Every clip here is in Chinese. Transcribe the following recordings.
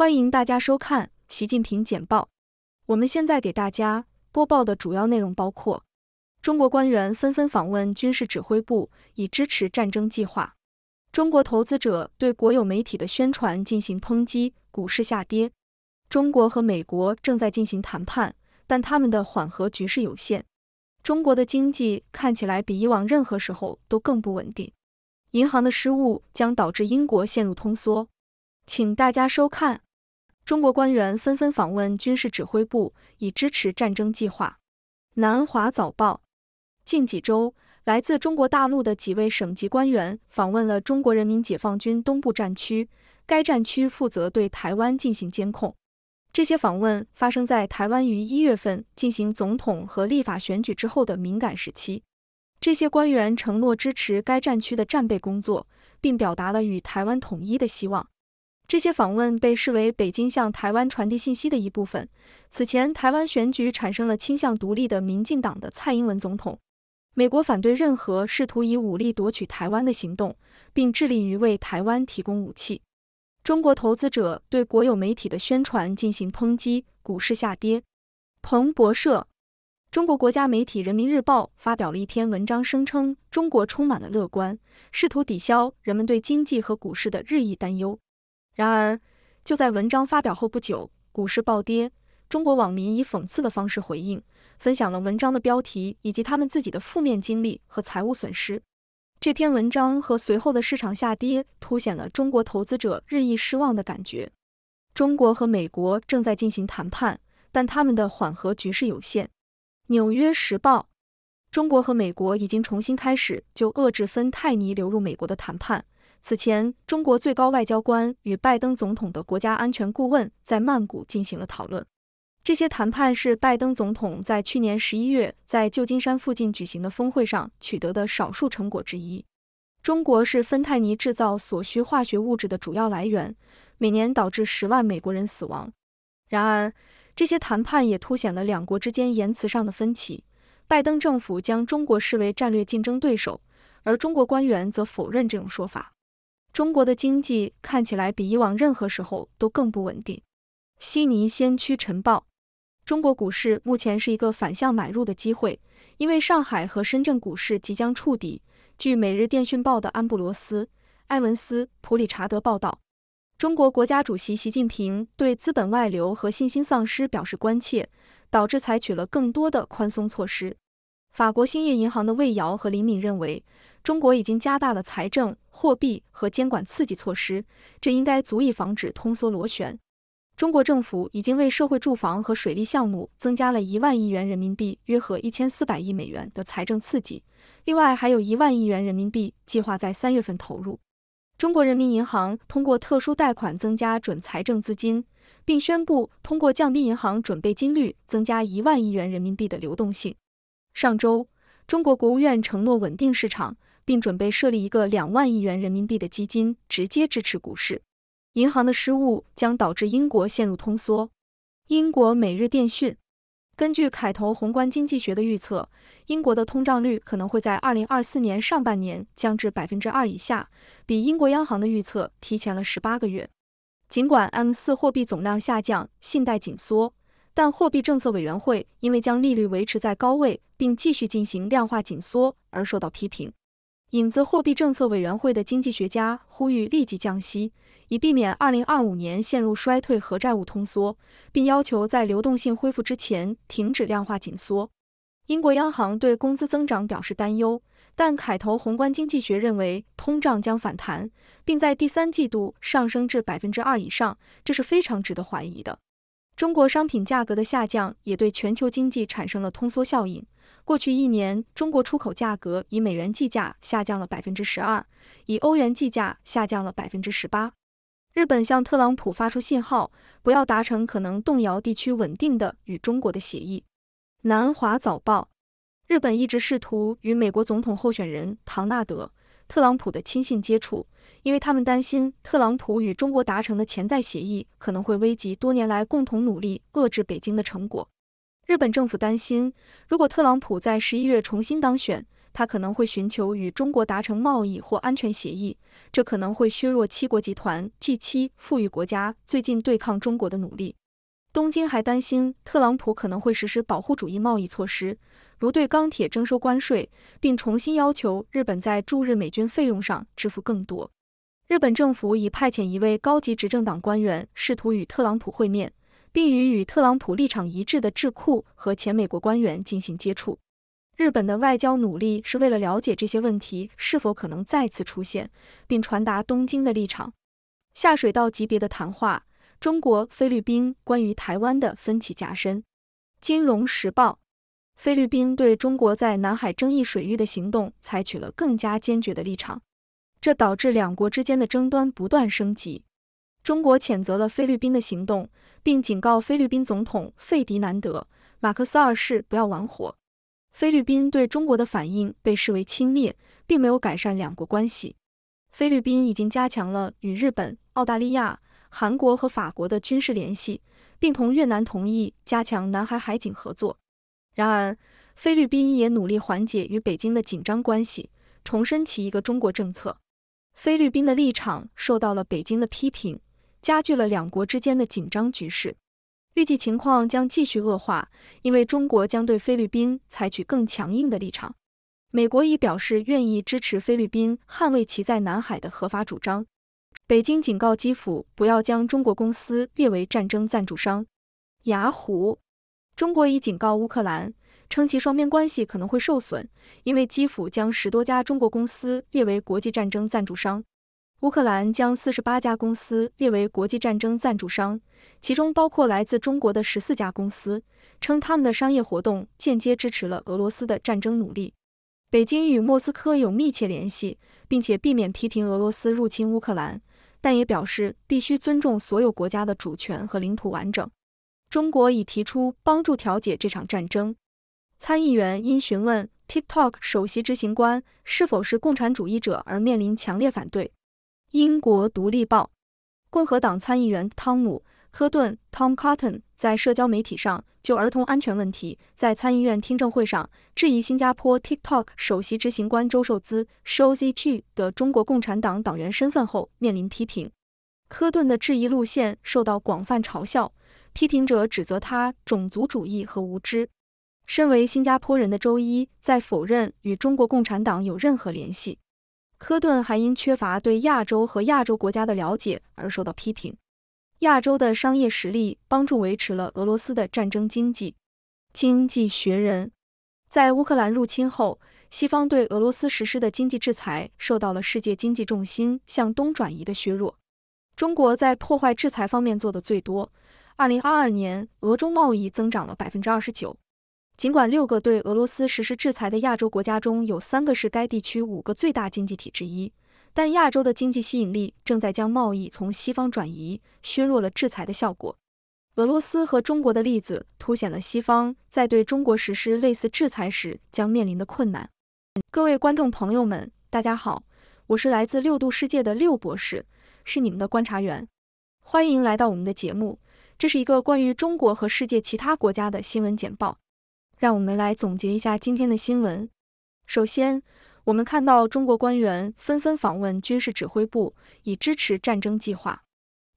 欢迎大家收看《习近平简报》。我们现在给大家播报的主要内容包括：中国官员纷纷访问军事指挥部，以支持战争计划；中国投资者对国有媒体的宣传进行抨击，股市下跌；中国和美国正在进行谈判，但他们的缓和局势有限；中国的经济看起来比以往任何时候都更不稳定；银行的失误将导致英国陷入通缩。请大家收看。中国官员纷纷访问军事指挥部，以支持战争计划。南华早报：近几周，来自中国大陆的几位省级官员访问了中国人民解放军东部战区，该战区负责对台湾进行监控。这些访问发生在台湾于一月份进行总统和立法选举之后的敏感时期。这些官员承诺支持该战区的战备工作，并表达了与台湾统一的希望。这些访问被视为北京向台湾传递信息的一部分。此前，台湾选举产生了倾向独立的民进党的蔡英文总统。美国反对任何试图以武力夺取台湾的行动，并致力于为台湾提供武器。中国投资者对国有媒体的宣传进行抨击，股市下跌。彭博社，中国国家媒体《人民日报》发表了一篇文章，声称中国充满了乐观，试图抵消人们对经济和股市的日益担忧。然而，就在文章发表后不久，股市暴跌。中国网民以讽刺的方式回应，分享了文章的标题以及他们自己的负面经历和财务损失。这篇文章和随后的市场下跌，凸显了中国投资者日益失望的感觉。中国和美国正在进行谈判，但他们的缓和局势有限。《纽约时报》：中国和美国已经重新开始就遏制芬太尼流入美国的谈判。此前，中国最高外交官与拜登总统的国家安全顾问在曼谷进行了讨论。这些谈判是拜登总统在去年十一月在旧金山附近举行的峰会上取得的少数成果之一。中国是芬太尼制造所需化学物质的主要来源，每年导致十万美国人死亡。然而，这些谈判也凸显了两国之间言辞上的分歧。拜登政府将中国视为战略竞争对手，而中国官员则否认这种说法。中国的经济看起来比以往任何时候都更不稳定。悉尼先驱晨报，中国股市目前是一个反向买入的机会，因为上海和深圳股市即将触底。据《每日电讯报》的安布罗斯·埃文斯·普里查德报道，中国国家主席习近平对资本外流和信心丧失表示关切，导致采取了更多的宽松措施。法国兴业银行的魏尧和李敏认为，中国已经加大了财政、货币和监管刺激措施，这应该足以防止通缩螺旋。中国政府已经为社会住房和水利项目增加了一万亿元人民币（约合一千四百亿美元）的财政刺激，另外还有一万亿元人民币计划在三月份投入。中国人民银行通过特殊贷款增加准财政资金，并宣布通过降低银行准备金率，增加一万亿元人民币的流动性。上周，中国国务院承诺稳定市场，并准备设立一个两万亿元人民币的基金，直接支持股市。银行的失误将导致英国陷入通缩。英国每日电讯根据凯投宏观经济学的预测，英国的通胀率可能会在二零二四年上半年降至百分之二以下，比英国央行的预测提前了十八个月。尽管 M 四货币总量下降，信贷紧缩。但货币政策委员会因为将利率维持在高位，并继续进行量化紧缩而受到批评。影子货币政策委员会的经济学家呼吁立即降息，以避免2025年陷入衰退和债务通缩，并要求在流动性恢复之前停止量化紧缩。英国央行对工资增长表示担忧，但凯投宏观经济学认为通胀将反弹，并在第三季度上升至百分之二以上，这是非常值得怀疑的。中国商品价格的下降也对全球经济产生了通缩效应。过去一年，中国出口价格以美元计价下降了百分之十二，以欧元计价下降了百分之十八。日本向特朗普发出信号，不要达成可能动摇地区稳定的与中国的协议。南华早报，日本一直试图与美国总统候选人唐纳德。特朗普的亲信接触，因为他们担心特朗普与中国达成的潜在协议可能会危及多年来共同努力遏制北京的成果。日本政府担心，如果特朗普在十一月重新当选，他可能会寻求与中国达成贸易或安全协议，这可能会削弱七国集团 （G7） 富裕国家最近对抗中国的努力。东京还担心特朗普可能会实施保护主义贸易措施，如对钢铁征收关税，并重新要求日本在驻日美军费用上支付更多。日本政府已派遣一位高级执政党官员试图与特朗普会面，并与与特朗普立场一致的智库和前美国官员进行接触。日本的外交努力是为了了解这些问题是否可能再次出现，并传达东京的立场。下水道级别的谈话。中国菲律宾关于台湾的分歧加深。金融时报，菲律宾对中国在南海争议水域的行动采取了更加坚决的立场，这导致两国之间的争端不断升级。中国谴责了菲律宾的行动，并警告菲律宾总统费迪南德·马克思二世不要玩火。菲律宾对中国的反应被视为轻蔑，并没有改善两国关系。菲律宾已经加强了与日本、澳大利亚。韩国和法国的军事联系，并同越南同意加强南海海警合作。然而，菲律宾也努力缓解与北京的紧张关系，重申其一个中国政策。菲律宾的立场受到了北京的批评，加剧了两国之间的紧张局势。预计情况将继续恶化，因为中国将对菲律宾采取更强硬的立场。美国已表示愿意支持菲律宾捍卫其在南海的合法主张。北京警告基辅不要将中国公司列为战争赞助商。雅虎，中国已警告乌克兰，称其双边关系可能会受损，因为基辅将十多家中国公司列为国际战争赞助商。乌克兰将四十八家公司列为国际战争赞助商，其中包括来自中国的十四家公司，称他们的商业活动间接支持了俄罗斯的战争努力。北京与莫斯科有密切联系，并且避免批评俄罗斯入侵乌克兰。但也表示必须尊重所有国家的主权和领土完整。中国已提出帮助调解这场战争。参议员因询问 TikTok 首席执行官是否是共产主义者而面临强烈反对。英国《独立报》，共和党参议员汤姆。科顿 Tom Cotton 在社交媒体上就儿童安全问题在参议院听证会上质疑新加坡 TikTok 首席执行官周寿滋 s h o u z h i i 的中国共产党党员身份后，面临批评。科顿的质疑路线受到广泛嘲笑，批评者指责他种族主义和无知。身为新加坡人的周一在否认与中国共产党有任何联系。科顿还因缺乏对亚洲和亚洲国家的了解而受到批评。亚洲的商业实力帮助维持了俄罗斯的战争经济。经济学人在乌克兰入侵后，西方对俄罗斯实施的经济制裁受到了世界经济重心向东转移的削弱。中国在破坏制裁方面做的最多。二零二二年，俄中贸易增长了百分之二十九。尽管六个对俄罗斯实施制裁的亚洲国家中有三个是该地区五个最大经济体之一。但亚洲的经济吸引力正在将贸易从西方转移，削弱了制裁的效果。俄罗斯和中国的例子凸显了西方在对中国实施类似制裁时将面临的困难。各位观众朋友们，大家好，我是来自六度世界的六博士，是你们的观察员。欢迎来到我们的节目，这是一个关于中国和世界其他国家的新闻简报。让我们来总结一下今天的新闻。首先，我们看到中国官员纷纷访问军事指挥部，以支持战争计划。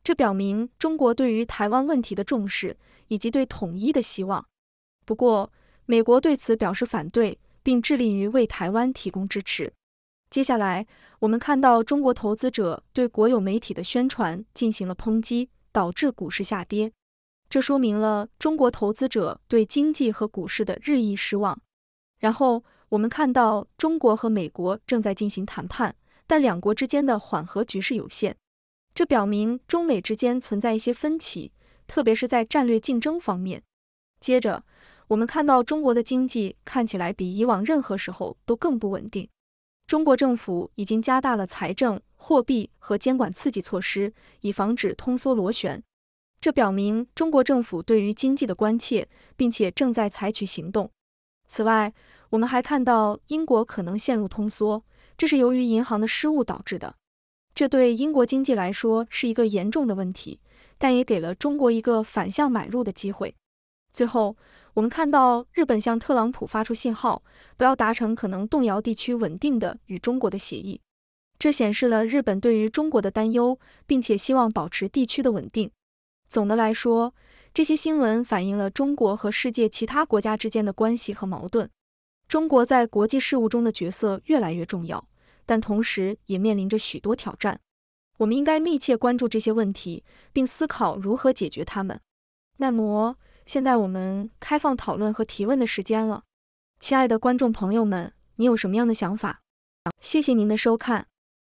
这表明中国对于台湾问题的重视以及对统一的希望。不过，美国对此表示反对，并致力于为台湾提供支持。接下来，我们看到中国投资者对国有媒体的宣传进行了抨击，导致股市下跌。这说明了中国投资者对经济和股市的日益失望。然后，我们看到中国和美国正在进行谈判，但两国之间的缓和局势有限，这表明中美之间存在一些分歧，特别是在战略竞争方面。接着，我们看到中国的经济看起来比以往任何时候都更不稳定。中国政府已经加大了财政、货币和监管刺激措施，以防止通缩螺旋。这表明中国政府对于经济的关切，并且正在采取行动。此外，我们还看到英国可能陷入通缩，这是由于银行的失误导致的。这对英国经济来说是一个严重的问题，但也给了中国一个反向买入的机会。最后，我们看到日本向特朗普发出信号，不要达成可能动摇地区稳定的与中国的协议。这显示了日本对于中国的担忧，并且希望保持地区的稳定。总的来说，这些新闻反映了中国和世界其他国家之间的关系和矛盾。中国在国际事务中的角色越来越重要，但同时也面临着许多挑战。我们应该密切关注这些问题，并思考如何解决它们。那么，现在我们开放讨论和提问的时间了，亲爱的观众朋友们，你有什么样的想法？谢谢您的收看。